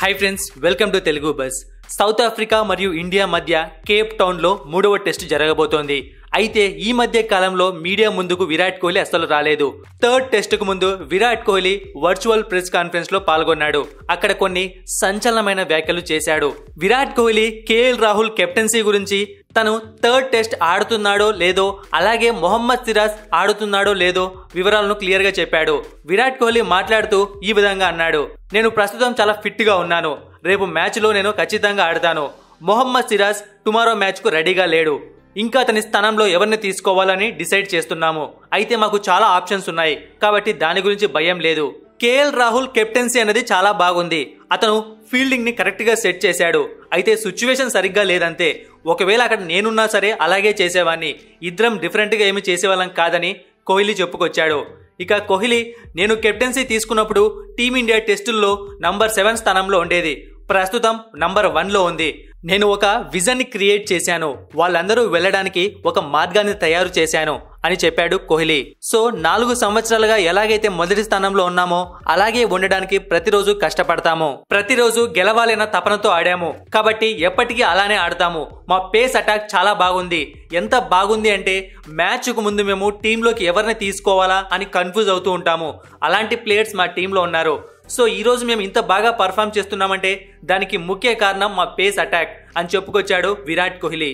high friends welcome to Telugu bus South Africa మరియు India మధ్య Cape టౌన్లో మూడవ టెస్ట్ జరగబోతోంది అయితే ఈ మధ్య కాలంలో మీడియా ముందుకు విరాట్ కోహ్లీ అస్సలు రాలేదు థర్డ్ టెస్టుకు ముందు Virat Kohli virtual press conference లో పాల్గొన్నాడు అక్కడ కొన్ని సంచలనమైన వ్యాఖ్యలు చేశాడు విరాట్ కోహ్లీ కేఎల్ రాహుల్ కెప్టెన్సీ గురించి తను థర్డ్ టెస్ట్ ఆడుతున్నాడో లేదో అలాగే మొహమ్మద్ సిరాజ్ ఆడుతున్నాడో లేదో వివరాలను క్లియర్గా చెప్పాడు విరాట్ కోహ్లీ మాట్లాడుతూ ఈ విధంగా అన్నాడు నేను ప్రస్తుతం చాలా ఫిట్గా ఉన్నాను రేపు మ్యాచ్లో నేను ఖచ్చితంగా ఆడతాను మొహమ్మద్ సిరాజ్ టుమారో మ్యాచ్కు రెడీగా లేడు ఇంకా అతని స్థానంలో ఎవరిని తీసుకోవాలని డిసైడ్ చేస్తున్నాము అయితే మాకు చాలా ఆప్షన్స్ ఉన్నాయి కాబట్టి దాని గురించి భయం లేదు కేఎల్ రాహుల్ కెప్టెన్సీ అనేది చాలా బాగుంది అతను ఫీల్డింగ్ని కరెక్ట్గా సెట్ చేశాడు అయితే సిచ్యువేషన్ సరిగ్గా లేదంతే ఒకవేళ అక్కడ నేనున్నా సరే అలాగే చేసేవాడిని ఇద్దరం డిఫరెంట్గా ఏమి చేసేవాళ్ళం కాదని కోహ్లీ చెప్పుకొచ్చాడు ఇక కోహ్లీ నేను కెప్టెన్సీ తీసుకున్నప్పుడు టీమిండియా టెస్టుల్లో నంబర్ సెవెన్ స్థానంలో ఉండేది ప్రస్తుతం నంబర్ వన్లో ఉంది నేను ఒక విజన్ క్రియేట్ చేశాను వాళ్ళందరూ వెళ్ళడానికి ఒక మార్గాన్ని తయారు చేశాను అని చెప్పాడు కోహ్లీ సో నాలుగు సంవత్సరాలుగా ఎలాగైతే మొదటి స్థానంలో ఉన్నామో అలాగే ఉండడానికి ప్రతిరోజు కష్టపడతాము ప్రతిరోజు గెలవాలన్న తపనతో ఆడాము కాబట్టి ఎప్పటికీ అలానే ఆడతాము మా పేస్ అటాక్ చాలా బాగుంది ఎంత బాగుంది అంటే మ్యాచ్కు ముందు మేము టీంలోకి ఎవరిని తీసుకోవాలా అని కన్ఫ్యూజ్ అవుతూ ఉంటాము అలాంటి ప్లేయర్స్ మా టీంలో ఉన్నారు సో ఈ రోజు మేము ఇంత బాగా పర్ఫామ్ చేస్తున్నామంటే దానికి ముఖ్య కారణం మా పేస్ అటాక్ అని చెప్పుకొచ్చాడు విరాట్ కోహ్లీ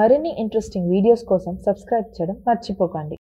మరిన్ని ఇంట్రెస్టింగ్ వీడియోస్ కోసం సబ్స్క్రైబ్ చేయడం మర్చిపోకండి